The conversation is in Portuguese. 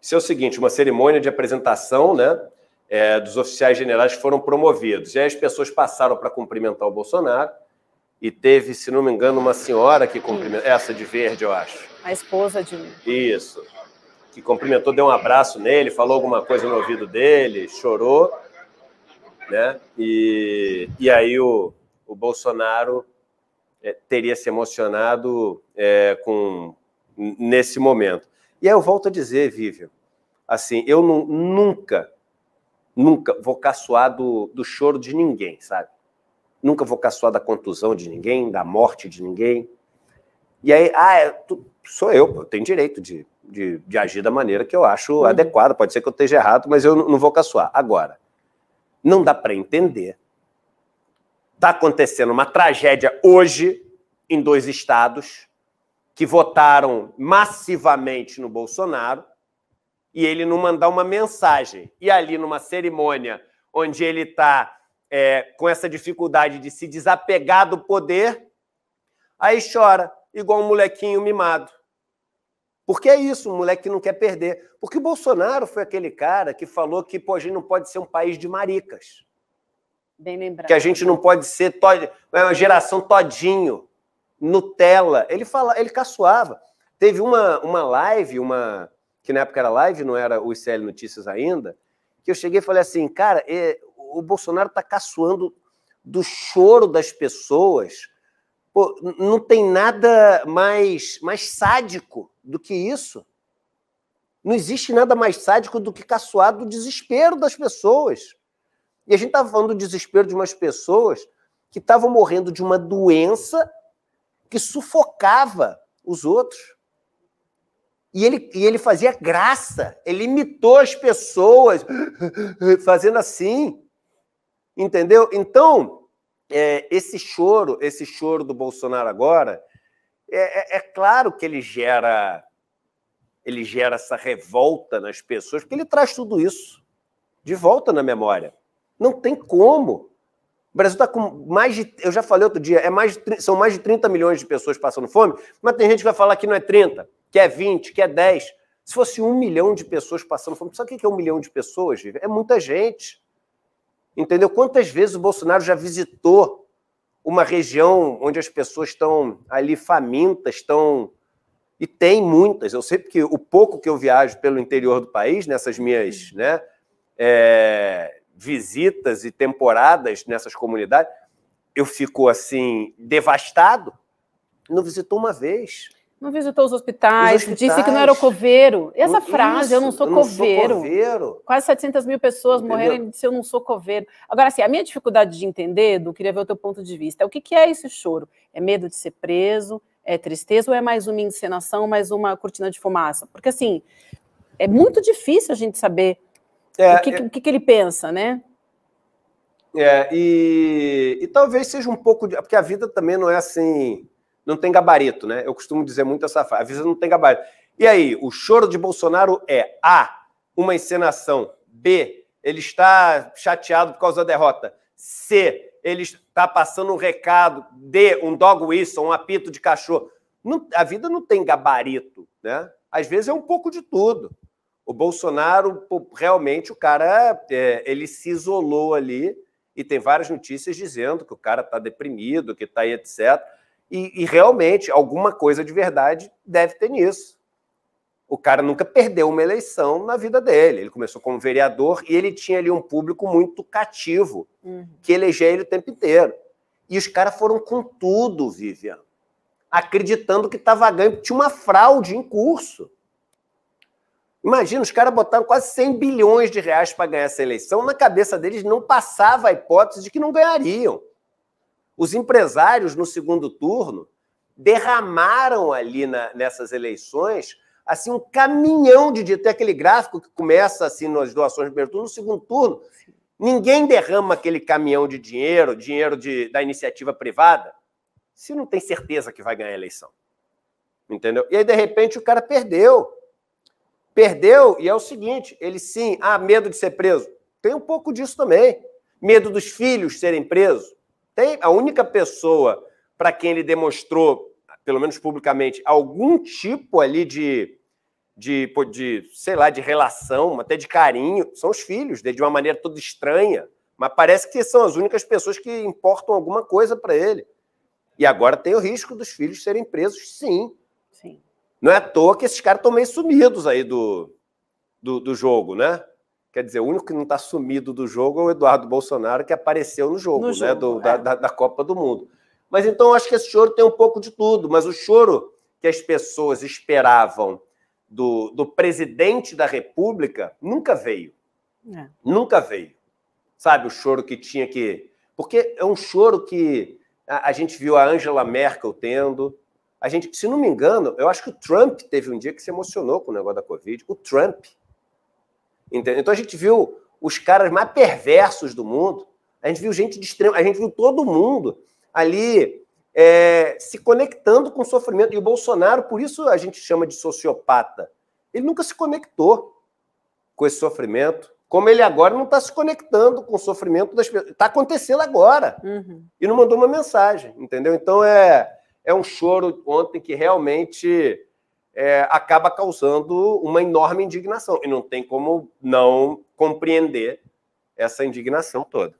Isso é o seguinte: uma cerimônia de apresentação né, é, dos oficiais generais foram promovidos. E aí as pessoas passaram para cumprimentar o Bolsonaro. E teve, se não me engano, uma senhora que cumprimentou. Essa de verde, eu acho. A esposa de. Isso. Que cumprimentou, deu um abraço nele, falou alguma coisa no ouvido dele, chorou. Né? E, e aí o, o Bolsonaro é, teria se emocionado é, com nesse momento. E aí eu volto a dizer, Vivian, assim, eu não, nunca, nunca vou caçoar do, do choro de ninguém, sabe? Nunca vou caçoar da contusão de ninguém, da morte de ninguém. E aí, ah, é, tu, sou eu, eu tenho direito de, de, de, agir da maneira que eu acho uhum. adequada. Pode ser que eu esteja errado, mas eu não, não vou caçoar. Agora, não dá para entender. Está acontecendo uma tragédia hoje em dois estados que votaram massivamente no Bolsonaro e ele não mandar uma mensagem. E ali, numa cerimônia onde ele está é, com essa dificuldade de se desapegar do poder, aí chora, igual um molequinho mimado. Porque é isso, um moleque não quer perder. Porque o Bolsonaro foi aquele cara que falou que pô, a gente não pode ser um país de maricas. Bem lembrado. Que a gente não pode ser to... É uma geração todinho. Nutella. Ele fala, ele caçoava. Teve uma, uma live, uma que na época era live, não era o ICL Notícias ainda, que eu cheguei e falei assim, cara, é, o Bolsonaro está caçoando do choro das pessoas. Pô, não tem nada mais, mais sádico do que isso. Não existe nada mais sádico do que caçoar do desespero das pessoas. E a gente estava falando do desespero de umas pessoas que estavam morrendo de uma doença que sufocava os outros. E ele, e ele fazia graça, ele imitou as pessoas fazendo assim. Entendeu? Então, é, esse choro, esse choro do Bolsonaro agora, é, é, é, claro que ele gera ele gera essa revolta nas pessoas, porque ele traz tudo isso de volta na memória. Não tem como. Brasil está com mais de. Eu já falei outro dia, é mais de, são mais de 30 milhões de pessoas passando fome, mas tem gente que vai falar que não é 30, que é 20, que é 10. Se fosse um milhão de pessoas passando fome, sabe o que é um milhão de pessoas, Vivian? É muita gente. Entendeu? Quantas vezes o Bolsonaro já visitou uma região onde as pessoas estão ali famintas, estão. E tem muitas. Eu sei porque o pouco que eu viajo pelo interior do país, nessas minhas. Né, é, visitas e temporadas nessas comunidades, eu fico assim, devastado. Não visitou uma vez. Não visitou os hospitais, os hospitais. disse que não era coveiro. Essa Isso, frase, eu não sou eu não coveiro. Sou coveiro. Quase 700 mil pessoas Entendeu? morreram e disse eu não sou coveiro. Agora, assim, a minha dificuldade de entender, do queria ver o teu ponto de vista. O que, que é esse choro? É medo de ser preso? É tristeza ou é mais uma encenação, mais uma cortina de fumaça? Porque, assim, é muito difícil a gente saber é, o que, é, que, que, ele pensa, né? É, e, e talvez seja um pouco de. Porque a vida também não é assim. Não tem gabarito, né? Eu costumo dizer muito essa frase. A vida não tem gabarito. E aí, o choro de Bolsonaro é A, uma encenação. B, ele está chateado por causa da derrota. C, ele está passando um recado. D, um dog whistle, um apito de cachorro. Não, a vida não tem gabarito, né? Às vezes é um pouco de tudo o Bolsonaro realmente o cara é, ele se isolou ali e tem várias notícias dizendo que o cara está deprimido, que está aí, etc. E, e, realmente alguma coisa de verdade deve ter nisso. O cara nunca perdeu uma eleição na vida dele. Ele começou como vereador e ele tinha ali um público muito cativo, uhum. que elegeu ele o tempo inteiro. E os caras foram com tudo, Vivian, acreditando que estava ganho, tinha uma fraude em curso. Imagina, os caras botaram quase 100 bilhões de reais para ganhar essa eleição. Na cabeça deles não passava a hipótese de que não ganhariam. Os empresários, no segundo turno, derramaram ali na, nessas eleições assim um caminhão de dinheiro. Tem aquele gráfico que começa assim nas doações de primeiro turno, no segundo turno, ninguém derrama aquele caminhão de dinheiro, dinheiro de, da iniciativa privada, se não tem certeza que vai ganhar a eleição. Entendeu? E aí, de repente, o cara perdeu. Perdeu, e é o seguinte: ele sim, ah, medo de ser preso. Tem um pouco disso também. Medo dos filhos serem presos. Tem a única pessoa para quem ele demonstrou, pelo menos publicamente, algum tipo ali de, de, de, sei lá, de relação, até de carinho, são os filhos, de uma maneira toda estranha. Mas parece que são as únicas pessoas que importam alguma coisa para ele. E agora tem o risco dos filhos serem presos, sim. Não é à toa que esses caras estão meio sumidos aí do, do, do jogo, né? Quer dizer, o único que não está sumido do jogo é o Eduardo Bolsonaro, que apareceu no jogo, no né? jogo né? Do, é. da, da, da, Copa do Mundo. Mas então acho que esse choro tem um pouco de tudo. Mas o choro que as pessoas esperavam do, do presidente da República nunca veio. É. Nunca veio. Sabe, o choro que tinha que. Porque é um choro que a, a gente viu a Angela Merkel tendo, a gente, se não me engano, eu acho que o Trump teve um dia que se emocionou com o negócio da Covid. O Trump. Entendeu? Então a gente viu os caras mais perversos do mundo. A gente viu gente de extremo, a gente viu todo mundo ali é, se conectando com o sofrimento. E o Bolsonaro, por isso a gente chama de sociopata. Ele nunca se conectou com esse sofrimento, como ele agora não está se conectando com o sofrimento das pessoas. Está acontecendo agora. Uhum. E não mandou uma mensagem, entendeu? Então é é um choro ontem que realmente é, acaba causando uma enorme indignação. E não tem como não compreender essa indignação toda.